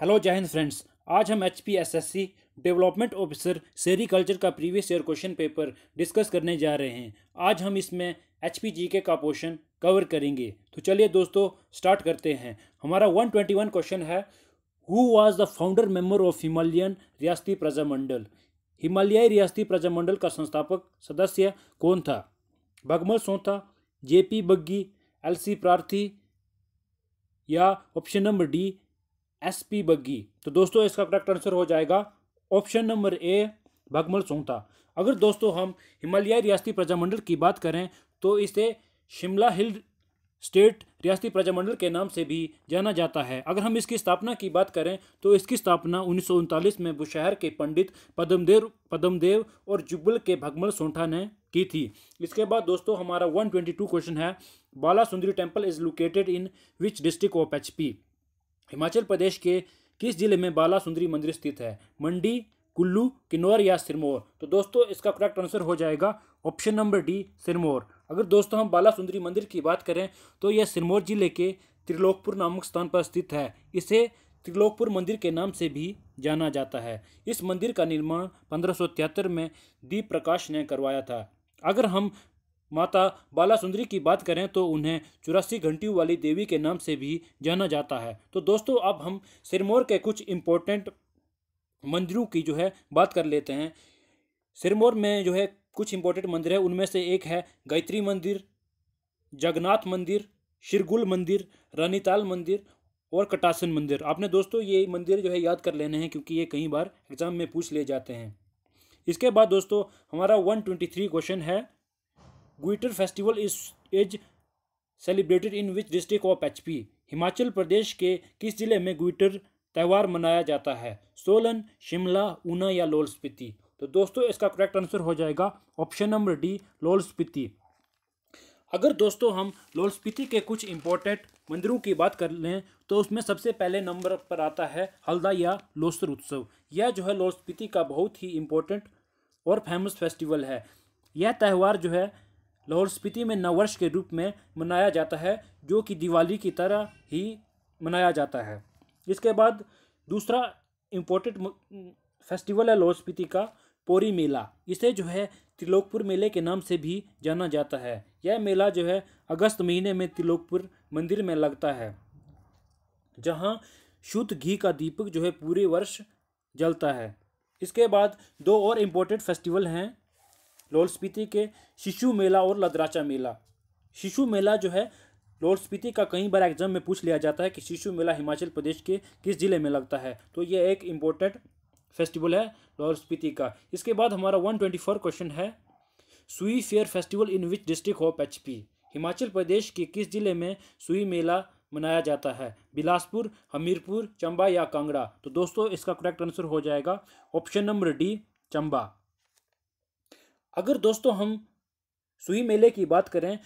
hello जय Hind friends आज हम H P S S C development officer sericulture का previous year question paper discuss करने जा रहे हैं आज हम इसमें एच पी जी के का पोर्शन कवर करेंगे तो चलिए दोस्तों स्टार्ट करते हैं हमारा 121 क्वेश्चन है who was the founder member of Himalayan रियासती प्रजामंडल हिमालयी रियासती प्रजामंडल का संस्थापक सदस्य कौन था भगमल सोथा जे पी बग्गी एल सी प्रार्थी या option number D S P Baggi तो दोस्तों इसका करेक्ट आंसर हो जाएगा ऑप्शन नंबर ए भगमल सोंगता अगर दोस्तों हम हिमालय रियासती प्रजामंडल की बात करें तो इसे शिमला हिल स्टेट रियासती प्रजामंडल के नाम से भी जाना जाता है अगर हम इसकी स्थापना की बात करें तो इसकी स्थापना उन्नीस में बुशहर के पंडित पदमदेव पदमदेव और जुब्बल के भगमल सोंठा ने की थी इसके बाद दोस्तों हमारा 122 क्वेश्चन है Bala Sundari temple is located in which district of H P Himachal Pradesh के किस जिले में बाला सुंदरी मंदिर स्थित है मंडी कुल्लू किन्नौर या सिरमौर तो दोस्तों इसका करेक्ट आंसर हो जाएगा ऑप्शन नंबर डी सिरमौर अगर दोस्तों हम बाला सुंदरी मंदिर की बात करें तो यह सिरमौर जिले के त्रिलोकपुर नामक स्थान पर स्थित है इसे त्रिलोकपुर मंदिर के नाम से भी जाना जाता है इस मंदिर का निर्माण पंद्रह में दीप प्रकाश ने करवाया था अगर हम माता बाला सुंदरी की बात करें तो उन्हें चौरासी घंटियों वाली देवी के नाम से भी जाना जाता है तो दोस्तों अब हम सिरमौर के कुछ इम्पोर्टेंट मंदिरों की जो है बात कर लेते हैं सिरमौर में जो है कुछ इम्पोर्टेंट मंदिर है उनमें से एक है गायत्री मंदिर जगन्नाथ मंदिर शिरगुल मंदिर रानीताल मंदिर और कटासन मंदिर आपने दोस्तों ये मंदिर जो है याद कर लेने हैं क्योंकि ये कई बार एग्ज़ाम में पूछ ले जाते हैं इसके बाद दोस्तों हमारा वन ट्वेंटी थ्री क्वेश्चन है ग्विटर festival is is celebrated in which district of HP Himachal Pradesh के किस जिले में ग्विटर त्यौहार मनाया जाता है सोलन शिमला ऊना या लाहौल स्पीति तो दोस्तों इसका करेक्ट आंसर हो जाएगा option number D Lahaul Spiti अगर दोस्तों हम लाहौल स्पीति के कुछ इंपॉर्टेंट मंदिरों की बात कर लें तो उसमें सबसे पहले नंबर पर आता है हल्दा या लोसर उत्सव यह जो है लाहौल स्पीति का बहुत ही इम्पोर्टेंट और फेमस फेस्टिवल है यह त्यौहार जो है लाहौल स्पीति में नववर्ष के रूप में मनाया जाता है जो कि दिवाली की तरह ही मनाया जाता है इसके बाद दूसरा इम्पोर्टेंट फेस्टिवल है लाहौल स्पीति का पोरी मेला इसे जो है त्रिलोकपुर मेले के नाम से भी जाना जाता है यह मेला जो है अगस्त महीने में त्रिलोकपुर मंदिर में लगता है जहाँ शुद्ध घी का दीपक जो है पूरे वर्ष जलता है इसके बाद दो और इम्पोर्टेंट फेस्टिवल हैं लाहौल स्पीति के शिशु मेला और लदराचा मेला शिशु मेला जो है लाहौल स्पीति का कई बार एग्जाम में पूछ लिया जाता है कि शिशु मेला हिमाचल प्रदेश के किस ज़िले में लगता है तो ये एक इम्पोर्टेंट फेस्टिवल है लाहौल स्पीति का इसके बाद हमारा वन ट्वेंटी फोर क्वेश्चन है Sui fair festival in which district of H P Himachal Pradesh के किस ज़िले में सुई मेला मनाया जाता है बिलासपुर हमीरपुर चंबा या कांगड़ा तो दोस्तों इसका करेक्ट आंसर हो जाएगा ऑप्शन नंबर डी चंबा अगर दोस्तों हम सुई मेले की बात करें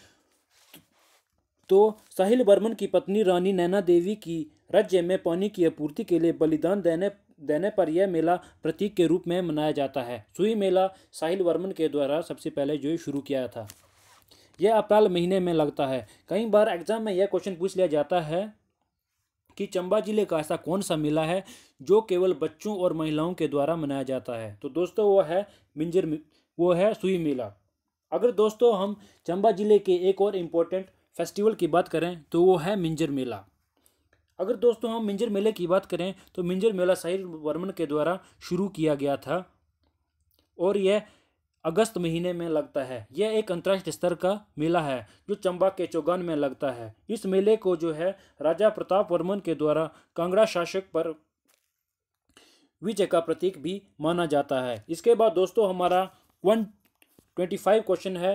तो साहिल बर्मन की पत्नी रानी नैना देवी की राज्य में पानी की आपूर्ति के लिए बलिदान देने देने पर यह मेला प्रतीक के रूप में मनाया जाता है सुई मेला साहिल वर्मन के द्वारा सबसे पहले जो शुरू किया था यह अप्रैल महीने में लगता है कई बार एग्जाम में यह क्वेश्चन पूछ लिया जाता है कि चंबा जिले का ऐसा कौन सा मेला है जो केवल बच्चों और महिलाओं के द्वारा मनाया जाता है तो दोस्तों वह है मिंजर वो है सुई मेला अगर दोस्तों हम चंबा ज़िले के एक और इम्पोर्टेंट फेस्टिवल की बात करें तो वो है मिंजर मेला अगर दोस्तों हम मिंजर मेले की बात करें तो मिंजर मेला साहिर वर्मन के द्वारा शुरू किया गया था और यह अगस्त महीने में लगता है यह एक अंतर्राष्ट्रीय स्तर का मेला है जो चंबा के चौगान में लगता है इस मेले को जो है राजा प्रताप वर्मन के द्वारा कांगड़ा शासक पर विजय का प्रतीक भी माना जाता है इसके बाद दोस्तों हमारा वन ट्वेंटी फाइव क्वेश्चन है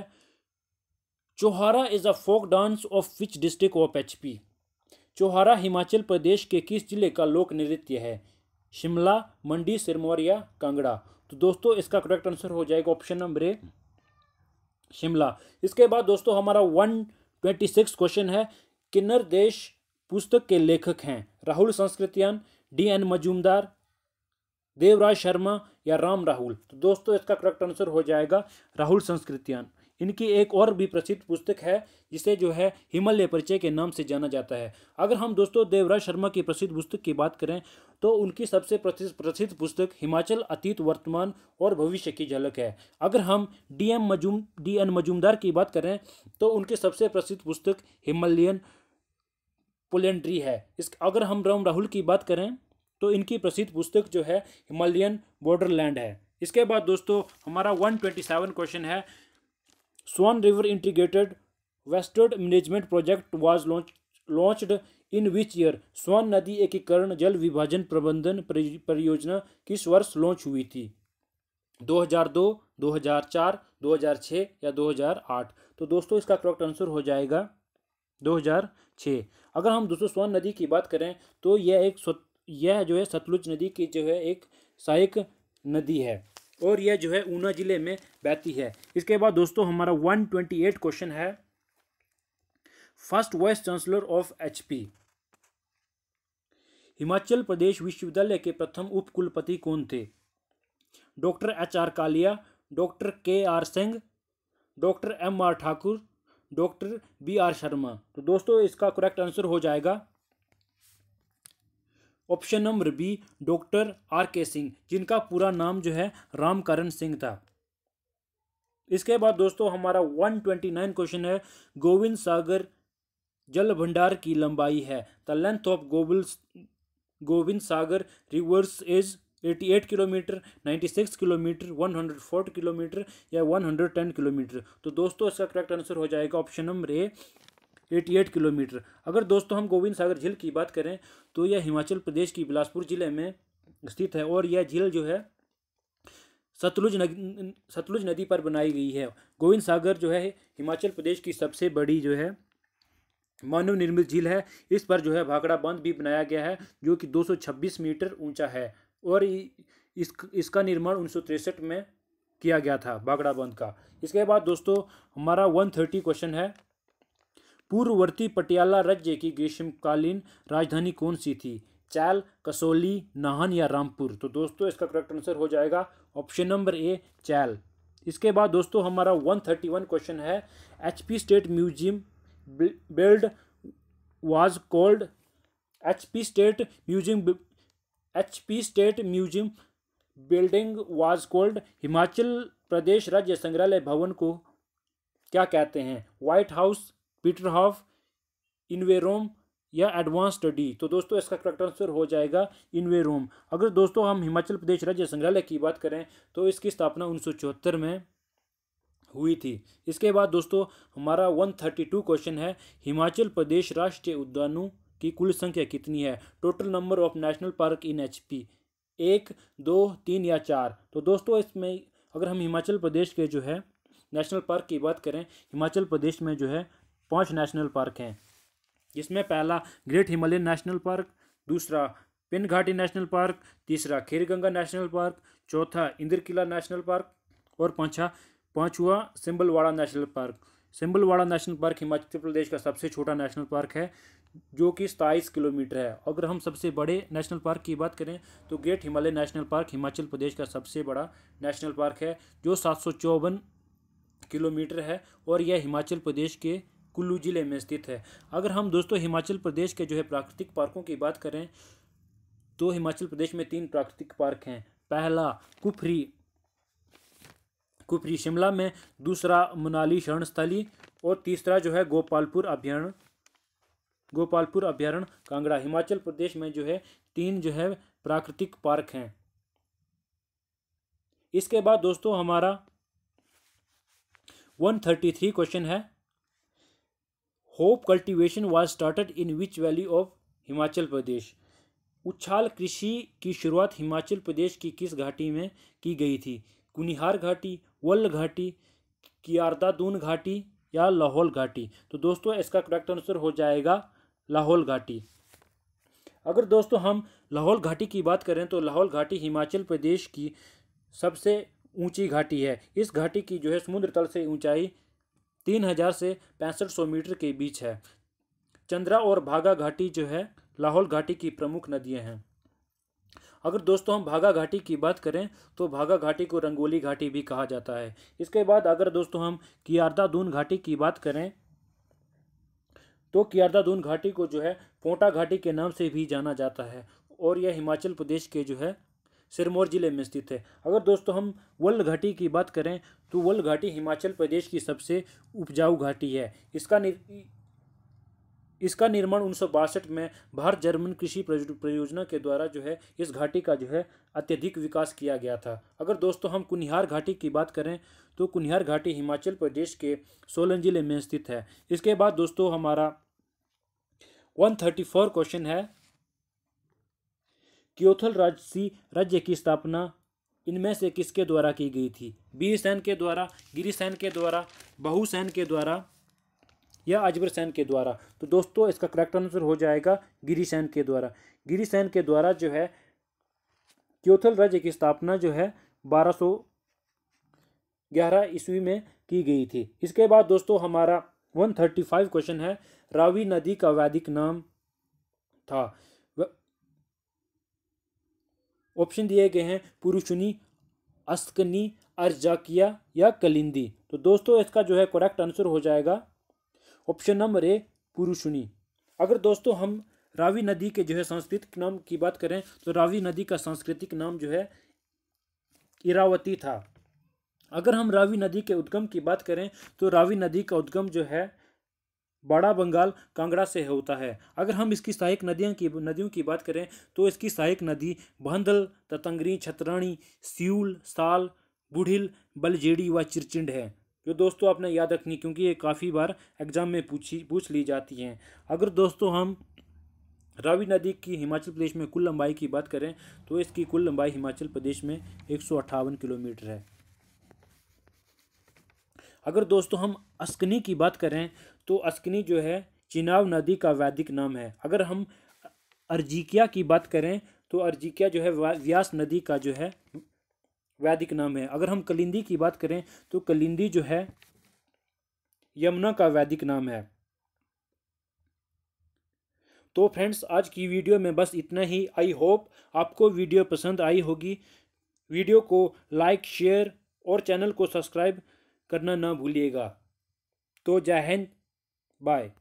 Chauhara is a folk dance of which district of H P Chauhara Himachal Pradesh के किस जिले का लोक नृत्य है शिमला मंडी सिरमौर या कांगड़ा तो दोस्तों इसका करेक्ट आंसर हो जाएगा ऑप्शन नंबर ए शिमला इसके बाद दोस्तों हमारा वन ट्वेंटी सिक्स क्वेश्चन है किन्नर देश पुस्तक के लेखक हैं राहुल संस्कृतियान डी एन मजूमदार देवराज शर्मा या राम राहुल तो दोस्तों इसका करेक्ट आंसर हो जाएगा राहुल संस्कृतियान इनकी एक और भी प्रसिद्ध पुस्तक है जिसे जो है हिमालय परिचय के नाम से जाना जाता है अगर हम दोस्तों देवराज शर्मा की प्रसिद्ध पुस्तक की बात करें तो उनकी सबसे प्रसिद्ध पुस्तक हिमाचल अतीत वर्तमान और भविष्य की झलक है अगर हम डी एम मजूम डी एन मजूमदार की बात करें तो उनकी सबसे प्रसिद्ध पुस्तक हिमालयन पोलेंड्री है इस अगर हम राम राहुल की बात करें तो इनकी प्रसिद्ध पुस्तक जो है हिमालयन बॉर्डरलैंड है इसके बाद दोस्तों हमारा 127 क्वेश्चन है Swan river integrated watershed management project was launch launched in which year Swan नदी एकीकरण जल विभाजन प्रबंधन परियोजना किस वर्ष लॉन्च हुई थी 2002, 2004, 2006 या 2008 तो दोस्तों इसका करेक्ट आंसर हो जाएगा 2006 अगर हम दोस्तों स्वान नदी की बात करें तो यह एक यह जो है सतलुज नदी की जो है एक सहायक नदी है और यह जो है ऊना जिले में बहती है इसके बाद दोस्तों हमारा वन ट्वेंटी एट क्वेश्चन है first vice chancellor of HP Himachal Pradesh विश्वविद्यालय के प्रथम उपकुलपति कौन थे doctor H R Kalia doctor K R Singh doctor M R Thakur doctor B R Sharma तो दोस्तों इसका करेक्ट आंसर हो जाएगा option number B doctor R K Singh जिनका पूरा नाम जो है रामकरण सिंह था इसके बाद दोस्तों हमारा 129 क्वेश्चन है गोविंद सागर जल भंडार की लंबाई है द लेंथ ऑफ गोबल्स Gobind Sagar reservoir is 88 kilometre 96 kilometre 104 kilometre या 110 किलोमीटर तो दोस्तों इसका करेक्ट आंसर हो जाएगा ऑप्शन नंबर ए 88 किलोमीटर अगर दोस्तों हम गोविंद सागर झील की बात करें तो यह हिमाचल प्रदेश की बिलासपुर ज़िले में स्थित है और यह झील जो है सतलुज नदी सतलुज नदी पर बनाई गई है गोविंद सागर जो है हिमाचल प्रदेश की सबसे बड़ी जो है मानव निर्मित झील है इस पर जो है भाखड़ा बांध भी बनाया गया है जो कि 226 मीटर ऊंचा है और इस इसका निर्माण उन्नीस में किया गया था भाखड़ा बांध का इसके बाद दोस्तों हमारा 130 क्वेश्चन है पूर्ववर्ती पटियाला राज्य की ग्रीष्मकालीन राजधानी कौन सी थी चैल कसौली नाहन या रामपुर तो दोस्तों इसका करेक्ट आंसर हो जाएगा ऑप्शन नंबर ए चैल इसके बाद दोस्तों हमारा 131 क्वेश्चन है HP state museum build was called HP state museum HP state museum building was called Himachal Pradesh राज्य संग्रहालय भवन को क्या कहते हैं white house Peterhof Inverarm या एडवांस स्टडी तो दोस्तों इसका करेक्ट आंसर हो जाएगा इनवे रोम अगर दोस्तों हम हिमाचल प्रदेश राज्य संग्रहालय की बात करें तो इसकी स्थापना उन्नीस में हुई थी इसके बाद दोस्तों हमारा 132 क्वेश्चन है हिमाचल प्रदेश राष्ट्रीय उद्यानों की कुल संख्या कितनी है total number of national park in H P एक दो तीन या चार तो दोस्तों इसमें अगर हम हिमाचल प्रदेश के जो है नेशनल पार्क की बात करें हिमाचल प्रदेश में जो है पांच नेशनल पार्क हैं जिसमें पहला ग्रेट हिमालयन नेशनल पार्क दूसरा पिन घाटी नेशनल पार्क तीसरा खीर गंगा नेशनल पार्क चौथा इंद्र किला नेशनल पार्क और पाँचा पाँचवा Simbalbara national park Simbalbara national park Himachal Pradesh का सबसे छोटा नेशनल पार्क है जो कि सताईस किलोमीटर है अगर हम सबसे बड़े नेशनल पार्क की बात करें तो great Himalaya national park Himachal Pradesh का सबसे बड़ा नेशनल पार्क है जो सात किलोमीटर है और यह हिमाचल प्रदेश के कुल्लू ज़िले में स्थित है अगर हम दोस्तों हिमाचल प्रदेश के जो है प्राकृतिक पार्कों की बात करें तो हिमाचल प्रदेश में तीन प्राकृतिक पार्क हैं पहला कुफरी कुफरी शिमला में दूसरा मनाली शरणस्थली और तीसरा जो है गोपालपुर अभ्यारण गोपालपुर अभ्यारण कांगड़ा हिमाचल प्रदेश में जो है तीन जो है प्राकृतिक पार्क हैं इसके बाद दोस्तों हमारा वन थर्टी थ्री क्वेश्चन है hop cultivation was started in which valley of Himachal Pradesh उछाल कृषि की शुरुआत हिमाचल प्रदेश की किस घाटी में की गई थी कुनिहार घाटी वल्ल घाटी कियारदादून घाटी या लाहौल घाटी तो दोस्तों इसका करेक्ट आंसर हो जाएगा लाहौल घाटी अगर दोस्तों हम लाहौल घाटी की बात करें तो लाहौल घाटी हिमाचल प्रदेश की सबसे ऊंची घाटी है इस घाटी की जो है समुद्र तल से ऊंचाई तीन हज़ार से पैंसठ सौ मीटर के बीच है चंद्रा और भागा घाटी जो है लाहौल घाटी की प्रमुख नदियाँ हैं अगर दोस्तों हम भागा घाटी की बात करें तो भागा घाटी को रंगोली घाटी भी कहा जाता है इसके बाद अगर दोस्तों हम कियारदा दून घाटी की बात करें तो कियारदा दून घाटी को जो है पोटा घाटी के नाम से भी जाना जाता है और यह हिमाचल प्रदेश के जो है सिरमौर जिले में स्थित है अगर दोस्तों हम वल्ल घाटी की बात करें तो वल्ल घाटी हिमाचल प्रदेश की सबसे उपजाऊ घाटी है इसका निर... इसका निर्माण उन्नीस में भारत जर्मन कृषि परियोजना के द्वारा जो है इस घाटी का जो है अत्यधिक विकास किया गया था अगर दोस्तों हम कुनिहार घाटी की बात करें तो कुनिहार घाटी हिमाचल प्रदेश के सोलन जिले में स्थित है इसके बाद दोस्तों हमारा वन थर्टी फोर क्वेश्चन है क्योथल राजसी राज्य की स्थापना इनमें से किसके द्वारा की गई थी सैन के द्वारा सैन के द्वारा सैन के द्वारा या अजबर सैन के द्वारा तो दोस्तों इसका करेक्ट आंसर हो जाएगा सैन के द्वारा सैन के द्वारा जो है क्योथल राज्य की स्थापना जो है बारह सौ ग्यारह ईस्वी में की गई थी इसके बाद दोस्तों हमारा वन थर्टी फाइव क्वेश्चन है रावी नदी का वैदिक नाम था ऑप्शन दिए गए हैं पुरुषुनी अस्कनी अर्जाकिया या कलिंदी तो दोस्तों इसका जो है करेक्ट आंसर हो जाएगा ऑप्शन नंबर ए पुरुषुनी अगर दोस्तों हम रावी नदी के जो है सांस्कृतिक नाम की बात करें तो रावी नदी का सांस्कृतिक नाम जो है इरावती था अगर हम रावी नदी के उद्गम की बात करें तो रावी नदी का उद्गम जो है बड़ा बंगाल कांगड़ा से होता है अगर हम इसकी सहायक नदियाँ की नदियों की बात करें तो इसकी सहायक नदी भंदल ततंगरी छतराणी सियूल साल बुढ़िल बलजेड़ी व चिरचिंड है जो दोस्तों आपने याद रखनी क्योंकि ये काफ़ी बार एग्ज़ाम में पूछी पूछ ली जाती हैं अगर दोस्तों हम रावी नदी की हिमाचल प्रदेश में कुल लंबाई की बात करें तो इसकी कुल लंबाई हिमाचल प्रदेश में एक किलोमीटर है अगर दोस्तों हम अस्कनी की बात करें तो अस्कनी जो है चिनाव नदी का वैदिक नाम है अगर हम अर्जिकिया की बात करें तो अर्जिकिया जो है व्यास नदी का जो है वैदिक नाम है अगर हम कलिंदी की बात करें तो कलिंदी जो है यमुना का वैदिक नाम है तो फ्रेंड्स आज की वीडियो में बस इतना ही आई होप आपको वीडियो पसंद आई होगी वीडियो को लाइक शेयर और चैनल को सब्सक्राइब करना ना भूलिएगा तो जय हिंद बाय